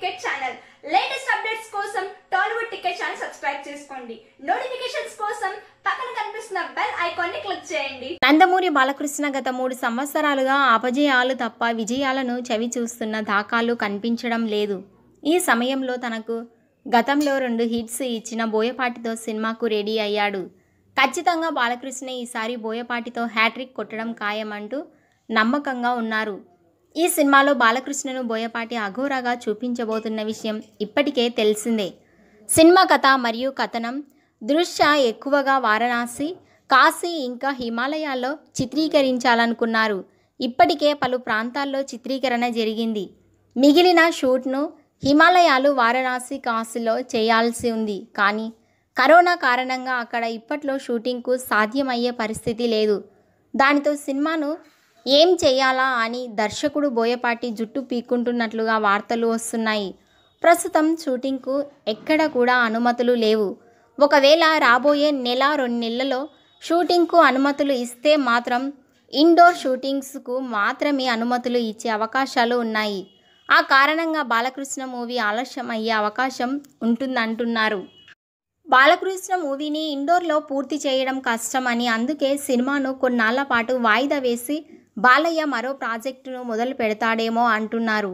ticket channel latest updates కోసం Tollywood ticket channel subscribe చేసుకోండి notifications కోసం పక్కన కనిపిస్తున్న బెల్ ఐకాన్ ని క్లిక్ చేయండి నందమూరి బాలకృష్ణ గత మూడు సంవత్సరాలుగా అపజయాలు తప్ప విజయాలను చవి చూస్తున్న దాఖాలు కనిపించడం లేదు ఈ సమయంలో తనకు గతంలో రెండు హిట్స్ ఇచ్చిన బోయపాటితో సినిమాకు రెడీ అయ్యాడు ఖచ్చితంగా బాలకృష్ణ ఈసారి బోయపాటితో హ్యాట్రిక్ కొట్టడం ఖాయమంటూ నమ్మకంగా ఉన్నారు ఈ సినిమాలో బాలకృష్ణను బోయపాటి అఘోరాగా చూపించబోతున్న విషయం ఇప్పటికే తెలిసిందే సినిమా కథ మరియు కథనం దృశ్య ఎక్కువగా వారణాసి కాశీ ఇంకా హిమాలయాల్లో చిత్రీకరించాలనుకున్నారు ఇప్పటికే పలు ప్రాంతాల్లో చిత్రీకరణ జరిగింది మిగిలిన షూట్ను హిమాలయాలు వారణాసి కాశీలో చేయాల్సి ఉంది కానీ కరోనా కారణంగా అక్కడ ఇప్పట్లో షూటింగ్కు సాధ్యమయ్యే పరిస్థితి లేదు దానితో సినిమాను ఏం చేయాలా అని దర్శకుడు బోయపాటి జుట్టు పీక్కుంటున్నట్లుగా వార్తలు వస్తున్నాయి ప్రస్తుతం షూటింగ్కు ఎక్కడ కూడా అనుమతులు లేవు ఒకవేళ రాబోయే నెల రెండు నెలల్లో షూటింగ్కు అనుమతులు ఇస్తే మాత్రం ఇండోర్ షూటింగ్స్కు మాత్రమే అనుమతులు ఇచ్చే అవకాశాలు ఉన్నాయి ఆ కారణంగా బాలకృష్ణ మూవీ ఆలస్యం అయ్యే అవకాశం ఉంటుందంటున్నారు బాలకృష్ణ మూవీని ఇండోర్లో పూర్తి చేయడం కష్టమని అందుకే సినిమాను కొన్నాళ్ల పాటు వాయిదా వేసి బాలయ్య మరో ప్రాజెక్టును మొదలు పెడతాడేమో అంటున్నారు